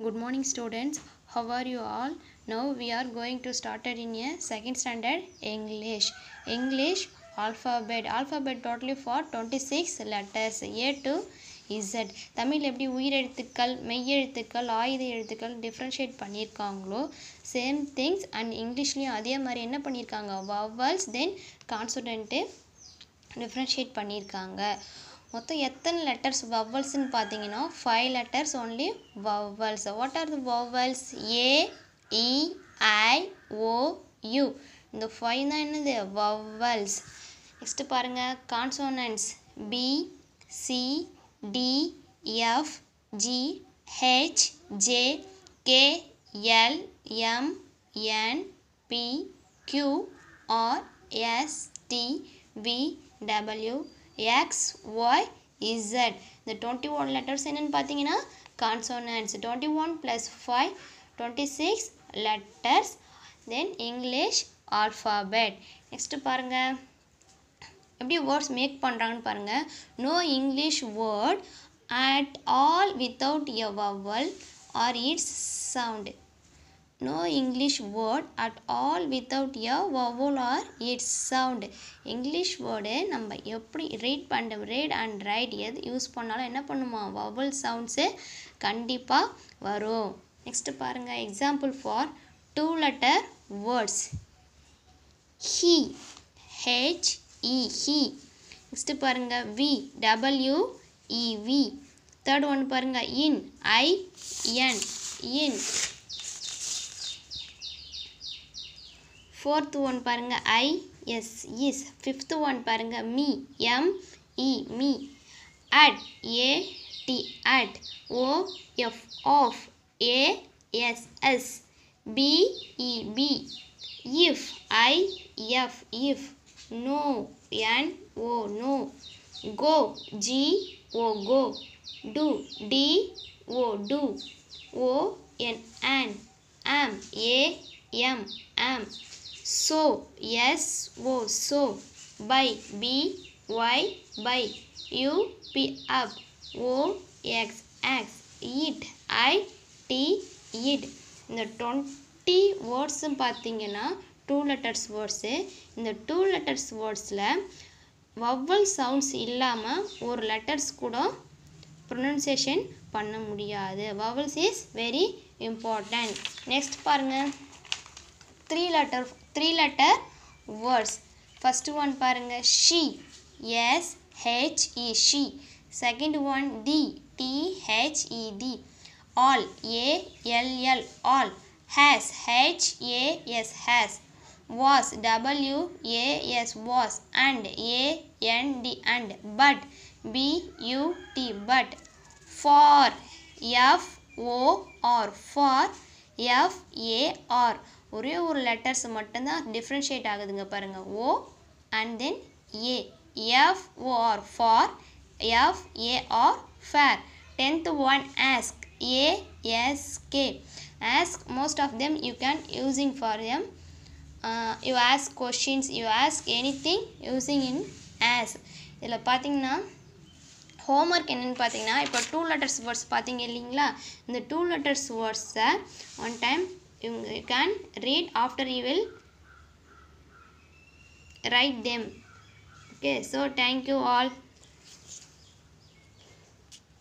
Good morning students. How are you all? Now we are going to start in a second standard English. English alphabet. Alphabet totally for 26 letters. A to Z Tamil எப்படி உயிரெழுத்துக்கள் மெய்யெழுத்துக்கள் ஆயுத எழுத்துக்கள் differentiate பண்ணியிருக்காங்களோ same things and இங்கிலீஷ்லேயும் அதே மாதிரி என்ன பண்ணியிருக்காங்க வவல்ஸ் தென் கான்சோனன்ட்டு டிஃப்ரென்ஷியேட் பண்ணியிருக்காங்க மொத்தம் எத்தனை லெட்டர்ஸ் வவ்வல்ஸ்ன்னு பார்த்தீங்கன்னா five letters only vowels what are the vowels A E I O U இந்த ஃபைவ் தான் என்னது வவ்வல்ஸ் நெக்ஸ்ட்டு பாருங்கள் consonants B C D F G H J K L M N P Q R S T V W X Y Z இந்த twenty one letters என்னென்னு பார்த்தீங்கன்னா consonants twenty one plus five twenty six letters then English alphabet next பாருங்கள் எப்படி words make பண்ணுறாங்கன்னு பாருங்கள் no English word at all without a vowel or its sound no English word at all without a vowel or its sound English word நம்ம எப்படி read பண்ண read and write எது use பண்ணாலும் என்ன பண்ணுமா vowel sounds கண்டிப்பாக வரும் next பாருங்கள் example for two letter words he H E he next பாருங்கள் வி டபிள்யூ தேர்ட் ஒன் பாருங்க in I N in fourth one பாருங்கள் I S is fifth one பாருங்கள் me M E me at A T at O F of A S S B E B if I F if no N O no go G O go do D O do O N on am A M am so S O so by B Y by U P up O X X it I T it இந்த twenty வேர்ட்ஸும் பார்த்தீங்கன்னா two letters words இந்த two letters வேர்ட்ஸில் vowel sounds இல்லாமல் ஒரு letters கூட pronunciation பண்ண முடியாது vowels is very important next பாருங்கள் three letter three letter words first one பாருங்கள் she S H E she second one the T H E the all A L L all has H A S has was W A S was and A N D and but B U T but for F O R for F A R ஒரே ஒரு லெட்டர்ஸ் மட்டும்தான் differentiate ஆகுதுங்க பாருங்கள் O and then A F O R for F A R fair tenth one ask A S K ask most of them you can using for them you ask questions you ask any thing using in as இதில் பார்த்தீங்கன்னா home work என்னென்னு பார்த்தீங்கன்னா இப்போ two letters words பார்த்தீங்க இல்லைங்களா இந்த two letters வேர்ட்ஸை one time இவங்க can read after you will write them okay so thank you all